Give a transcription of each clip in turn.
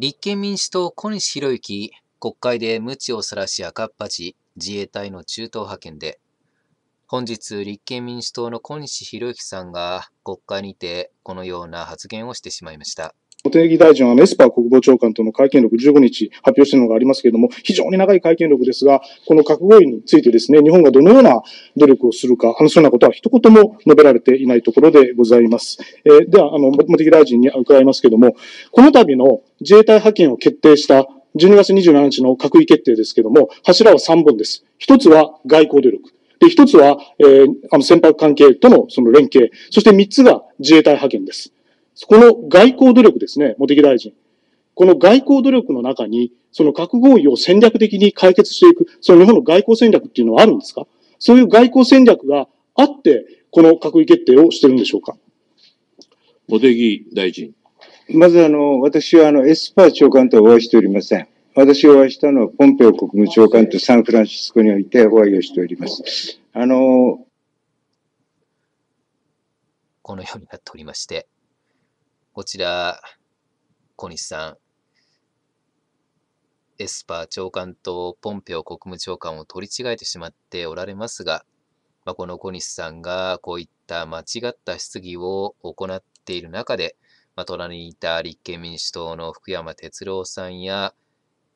立憲民主党小西博之国会で無知をさらし赤っ恥自衛隊の中東派遣で、本日立憲民主党の小西博之さんが国会にてこのような発言をしてしまいました。茂木大臣は、エスパー国防長官との会見録15日発表しているのがありますけれども、非常に長い会見録ですが、この核合意についてですね、日本がどのような努力をするか、あのそようなことは一言も述べられていないところでございます。えー、では、あの、茂木大臣に伺いますけれども、この度の自衛隊派遣を決定した12月27日の閣議決定ですけれども、柱は3本です。一つは外交努力。で、一つは、えー、あの、船舶関係とのその連携。そして三つが自衛隊派遣です。この外交努力ですね、茂木大臣。この外交努力の中に、その核合意を戦略的に解決していく、その日本の外交戦略っていうのはあるんですかそういう外交戦略があって、この閣議決定をしてるんでしょうか茂木大臣。まずあの、私はあの、エスパー長官とはお会いしておりません。私お会いしたのは、ポンペオ国務長官とサンフランシスコにおいてお会いをしております。あの、このようになっておりまして、こちら、小西さん、エスパー長官とポンペオ国務長官を取り違えてしまっておられますが、まあ、この小西さんがこういった間違った質疑を行っている中で、まあ、隣にいた立憲民主党の福山哲郎さんや、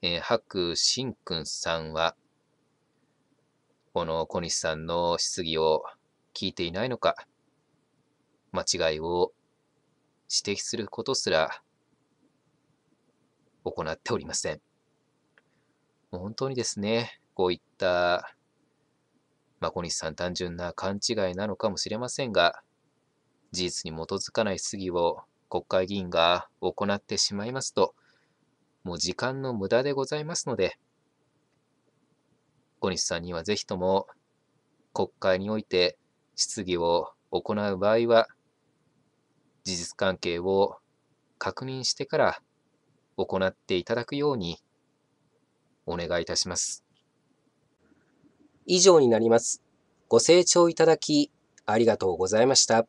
えー、白新君さんは、この小西さんの質疑を聞いていないのか、間違いを指摘することすら行っておりません。本当にですね、こういった、まあ、小西さん単純な勘違いなのかもしれませんが、事実に基づかない質疑を国会議員が行ってしまいますと、もう時間の無駄でございますので、小西さんにはぜひとも国会において質疑を行う場合は、事実関係を確認してから行っていただくようにお願いいたします。以上になります。ご清聴いただきありがとうございました。